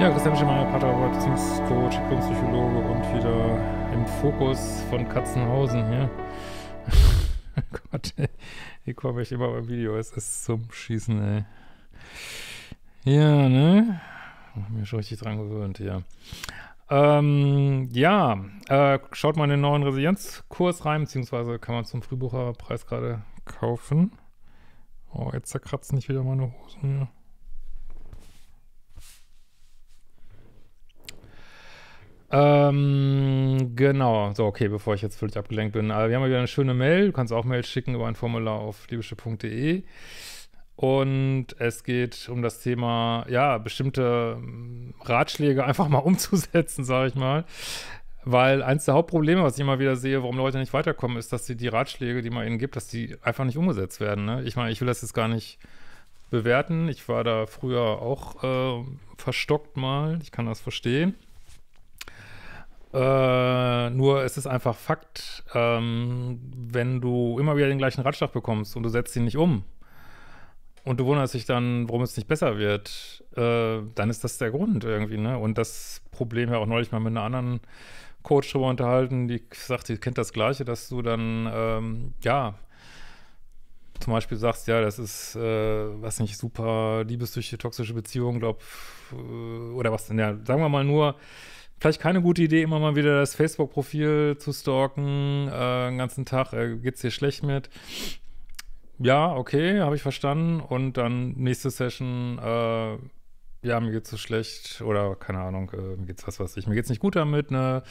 Ja, Christian Schemmer, Paterwald, Beziehungscoach, Psychologe und wieder im Fokus von Katzenhausen hier. oh Gott, ey. hier komme ich immer beim Video, es ist zum Schießen, ey. Ja, ne? Ich bin schon richtig dran gewöhnt, ja. Ähm, ja, äh, schaut mal in den neuen Resilienzkurs rein, beziehungsweise kann man zum Frühbucherpreis gerade kaufen. Oh, jetzt zerkratzen nicht wieder meine Hosen. Ja. Ähm, genau. So, okay, bevor ich jetzt völlig abgelenkt bin. Aber äh, wir haben ja wieder eine schöne Mail. Du kannst auch Mail schicken über ein Formular auf libysche.de. Und es geht um das Thema, ja, bestimmte ähm, Ratschläge einfach mal umzusetzen, sage ich mal. Weil eins der Hauptprobleme, was ich immer wieder sehe, warum Leute nicht weiterkommen, ist, dass sie die Ratschläge, die man ihnen gibt, dass die einfach nicht umgesetzt werden. Ne? Ich meine, ich will das jetzt gar nicht bewerten. Ich war da früher auch äh, verstockt mal. Ich kann das verstehen. Äh, nur es ist einfach Fakt, ähm, wenn du immer wieder den gleichen Ratschlag bekommst und du setzt ihn nicht um und du wunderst dich dann, warum es nicht besser wird, äh, dann ist das der Grund irgendwie. Ne? Und das Problem ja auch neulich mal mit einer anderen Coach drüber unterhalten, die sagt, sie kennt das Gleiche, dass du dann, ähm, ja, zum Beispiel sagst, ja, das ist, äh, was nicht, super liebesdüchtige, toxische Beziehung, glaub, äh, oder was, denn, ja, sagen wir mal nur, vielleicht keine gute Idee, immer mal wieder das Facebook-Profil zu stalken, äh, den ganzen Tag, äh, es dir schlecht mit? Ja, okay, habe ich verstanden. Und dann nächste Session, äh, ja, mir geht es so schlecht oder keine Ahnung, äh, mir geht's was weiß ich, mir geht's nicht gut damit, ne,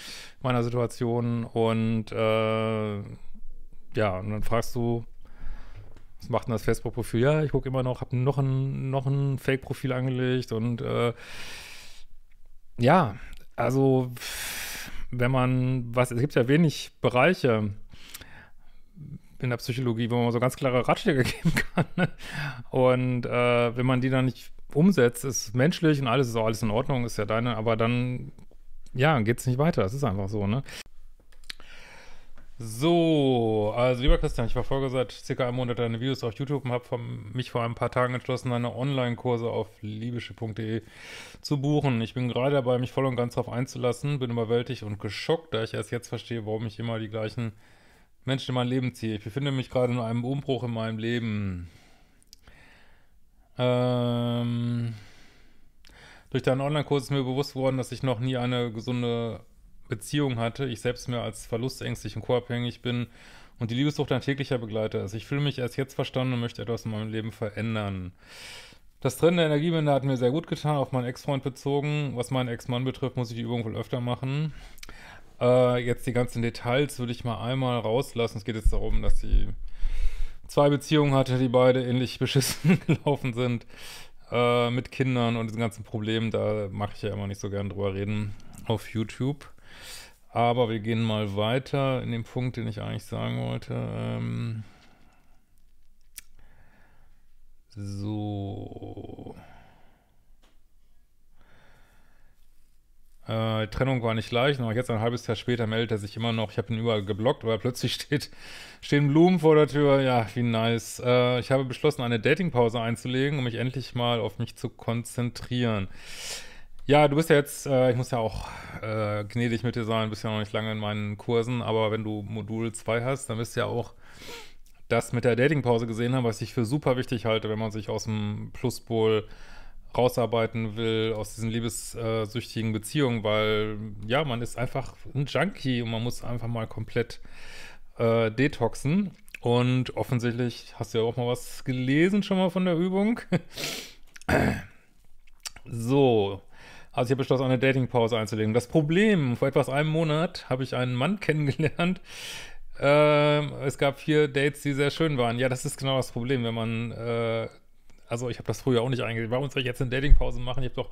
meiner Situation und äh, ja, und dann fragst du, was macht denn das Facebook-Profil? Ja, ich gucke immer noch, habe noch ein, noch ein Fake-Profil angelegt und äh, ja, also, wenn man, was, es gibt ja wenig Bereiche in der Psychologie, wo man so ganz klare Ratschläge geben kann. Ne? Und äh, wenn man die dann nicht umsetzt, ist menschlich und alles ist auch alles in Ordnung, ist ja deine, aber dann, ja, geht es nicht weiter. Das ist einfach so, ne? So, also lieber Christian, ich verfolge seit circa einem Monat deine Videos auf YouTube und habe mich vor ein paar Tagen entschlossen, deine Online-Kurse auf libysche.de zu buchen. Ich bin gerade dabei, mich voll und ganz darauf einzulassen, bin überwältigt und geschockt, da ich erst jetzt verstehe, warum ich immer die gleichen Menschen in mein Leben ziehe. Ich befinde mich gerade in einem Umbruch in meinem Leben. Ähm, durch deinen Online-Kurs ist mir bewusst geworden, dass ich noch nie eine gesunde Beziehung hatte, ich selbst mehr als verlustängstlich und co-abhängig bin und die Liebessucht ein täglicher Begleiter ist. Ich fühle mich erst jetzt verstanden und möchte etwas in meinem Leben verändern. Das Trennen der Energiewende hat mir sehr gut getan, auf meinen Ex-Freund bezogen. Was meinen Ex-Mann betrifft, muss ich die Übung wohl öfter machen. Äh, jetzt die ganzen Details würde ich mal einmal rauslassen. Es geht jetzt darum, dass sie zwei Beziehungen hatte, die beide ähnlich beschissen gelaufen sind. Äh, mit Kindern und diesen ganzen Problemen, da mache ich ja immer nicht so gern drüber reden auf YouTube. Aber wir gehen mal weiter in dem Punkt, den ich eigentlich sagen wollte. Ähm so. Äh, Trennung war nicht leicht, aber jetzt ein halbes Jahr später meldet er sich immer noch. Ich habe ihn überall geblockt, aber plötzlich steht, stehen Blumen vor der Tür. Ja, wie nice. Äh, ich habe beschlossen, eine Datingpause einzulegen, um mich endlich mal auf mich zu konzentrieren. Ja, du bist ja jetzt, äh, ich muss ja auch äh, gnädig mit dir sein, bist ja noch nicht lange in meinen Kursen, aber wenn du Modul 2 hast, dann wirst du ja auch das mit der Datingpause gesehen haben, was ich für super wichtig halte, wenn man sich aus dem Pluspol rausarbeiten will, aus diesen liebessüchtigen Beziehungen, weil ja, man ist einfach ein Junkie und man muss einfach mal komplett äh, detoxen. Und offensichtlich hast du ja auch mal was gelesen schon mal von der Übung. so, also ich habe beschlossen, eine Datingpause einzulegen. Das Problem, vor etwas einem Monat habe ich einen Mann kennengelernt. Ähm, es gab vier Dates, die sehr schön waren. Ja, das ist genau das Problem, wenn man, äh, also ich habe das früher auch nicht eingesehen. Warum soll ich jetzt eine Datingpause machen? Ich habe doch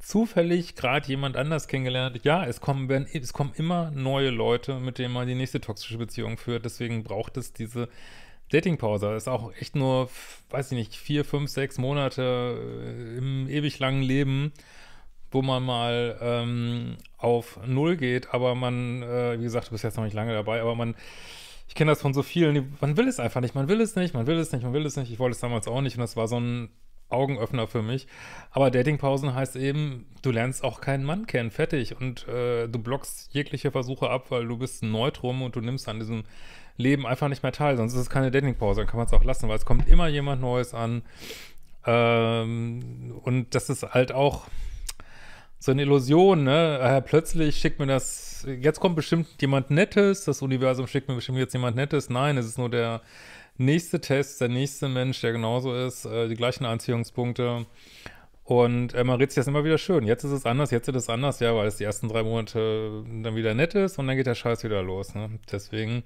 zufällig gerade jemand anders kennengelernt. Ja, es kommen, werden, es kommen immer neue Leute, mit denen man die nächste toxische Beziehung führt. Deswegen braucht es diese Datingpause. Das ist auch echt nur, weiß ich nicht, vier, fünf, sechs Monate äh, im ewig langen Leben wo man mal ähm, auf Null geht, aber man, äh, wie gesagt, du bist jetzt noch nicht lange dabei, aber man, ich kenne das von so vielen, die, man will es einfach nicht, man will es nicht, man will es nicht, man will es nicht. Ich wollte es damals auch nicht und das war so ein Augenöffner für mich. Aber Datingpausen heißt eben, du lernst auch keinen Mann kennen, fertig. Und äh, du blockst jegliche Versuche ab, weil du bist ein Neutrum und du nimmst an diesem Leben einfach nicht mehr teil. Sonst ist es keine Datingpause, dann kann man es auch lassen, weil es kommt immer jemand Neues an. Ähm, und das ist halt auch, so eine Illusion, ne? Ah, plötzlich schickt mir das, jetzt kommt bestimmt jemand Nettes, das Universum schickt mir bestimmt jetzt jemand Nettes. Nein, es ist nur der nächste Test, der nächste Mensch, der genauso ist, äh, die gleichen Anziehungspunkte. Und äh, man redet sich das immer wieder schön. Jetzt ist es anders, jetzt ist es anders, ja, weil es die ersten drei Monate dann wieder nett ist und dann geht der Scheiß wieder los. Ne? Deswegen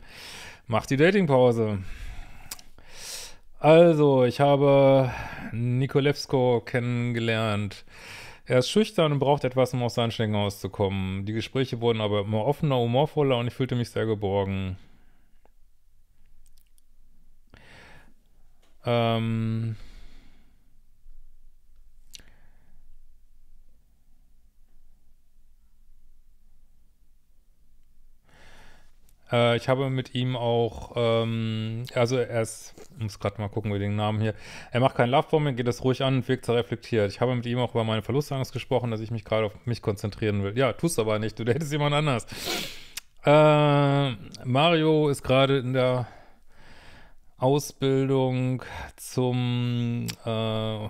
macht die Datingpause. Also, ich habe Nikolevsko kennengelernt. Er ist schüchtern und braucht etwas, um aus seinen Schlingen auszukommen. Die Gespräche wurden aber immer offener, humorvoller und ich fühlte mich sehr geborgen. Ähm, Äh, ich habe mit ihm auch, ähm, also er ist, muss gerade mal gucken wie den Namen hier, er macht keinen Lovebombing, geht das ruhig an und wirkt sehr reflektiert. Ich habe mit ihm auch über meine Verlustangst gesprochen, dass ich mich gerade auf mich konzentrieren will. Ja, tust aber nicht, du datest jemand anders. Äh, Mario ist gerade in der Ausbildung zum äh,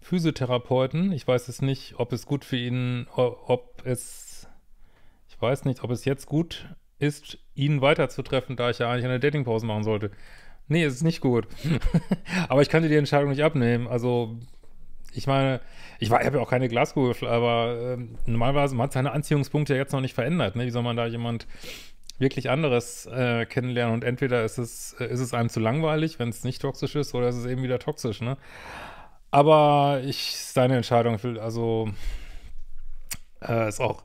Physiotherapeuten. Ich weiß es nicht, ob es gut für ihn, ob es, ich weiß nicht, ob es jetzt gut ist ist, ihn weiterzutreffen, da ich ja eigentlich eine Datingpause machen sollte. Nee, es ist nicht gut. aber ich kann dir die Entscheidung nicht abnehmen. Also, ich meine, ich, ich habe ja auch keine Glaskugel, aber ähm, normalerweise, man hat seine Anziehungspunkte ja jetzt noch nicht verändert. Ne? Wie soll man da jemand wirklich anderes äh, kennenlernen? Und entweder ist es, äh, ist es einem zu langweilig, wenn es nicht toxisch ist, oder ist es eben wieder toxisch, ne? Aber ich, seine Entscheidung, also äh, ist auch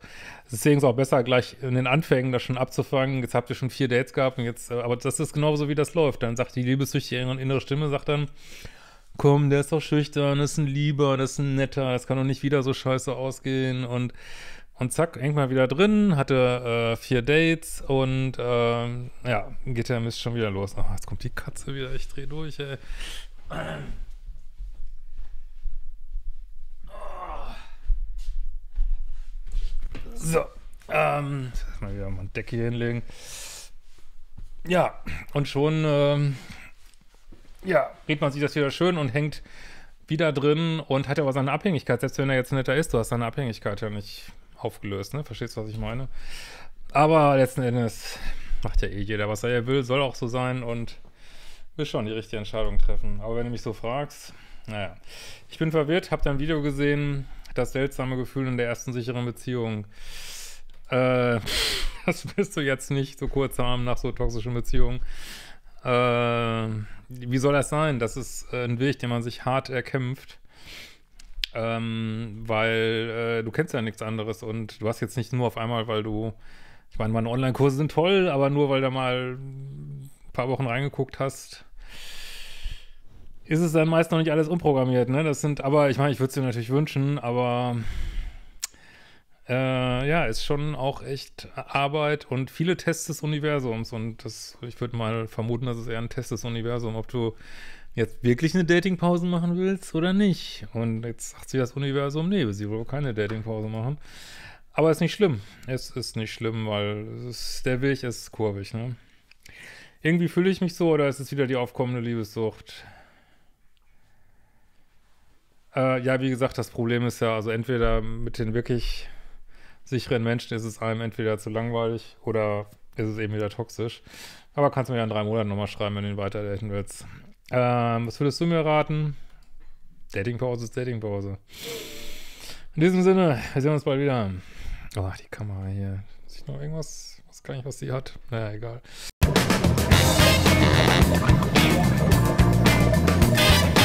Deswegen ist es auch besser, gleich in den Anfängen das schon abzufangen. Jetzt habt ihr schon vier Dates gehabt und jetzt, äh, aber das ist genauso, wie das läuft. Dann sagt die liebessüchtige innere Stimme, sagt dann, komm, der ist doch schüchtern, das ist ein Lieber, das ist ein Netter, das kann doch nicht wieder so scheiße ausgehen und und zack, irgendwann wieder drin, hatte äh, vier Dates und ähm, ja, geht der Mist schon wieder los. Ach, jetzt kommt die Katze wieder, ich dreh durch, ey. So. Ähm, mal wieder mal ein Deck hier hinlegen. Ja, und schon ähm, ja, dreht man sich das wieder schön und hängt wieder drin und hat aber seine Abhängigkeit. Selbst wenn er jetzt netter ist, du hast seine Abhängigkeit ja nicht aufgelöst, ne? Verstehst du, was ich meine? Aber letzten Endes macht ja eh jeder, was er will, soll auch so sein und will schon die richtige Entscheidung treffen. Aber wenn du mich so fragst, naja. Ich bin verwirrt, hab dein Video gesehen, das seltsame Gefühl in der ersten sicheren Beziehung. Äh, das wirst du jetzt nicht so kurz haben nach so toxischen Beziehungen. Äh, wie soll das sein? Das ist äh, ein Weg, den man sich hart erkämpft. Ähm, weil äh, du kennst ja nichts anderes und du hast jetzt nicht nur auf einmal, weil du, ich meine, meine Online-Kurse sind toll, aber nur weil du mal ein paar Wochen reingeguckt hast, ist es dann meist noch nicht alles umprogrammiert, ne? Das sind, aber ich meine, ich würde es dir natürlich wünschen, aber äh, ja, ist schon auch echt Arbeit und viele Tests des Universums. Und das, ich würde mal vermuten, das ist eher ein Test des Universums, ob du jetzt wirklich eine Datingpause machen willst oder nicht. Und jetzt sagt sie das Universum, nee, sie will keine Datingpause machen. Aber ist nicht schlimm. Es ist nicht schlimm, weil ist, der Weg ist kurvig, ne? Irgendwie fühle ich mich so, oder ist es wieder die aufkommende Liebessucht? Äh, ja, wie gesagt, das Problem ist ja, also entweder mit den wirklich sicheren Menschen ist es einem entweder zu langweilig oder ist es eben wieder toxisch. Aber kannst du mir ja in drei Monaten nochmal schreiben, wenn du ihn weiter daten willst. Ähm, was würdest du mir raten? Datingpause ist Datingpause. In diesem Sinne, wir sehen uns bald wieder. Oh, die Kamera hier. Muss ich noch irgendwas? Ich weiß gar nicht, was sie hat. Naja, egal.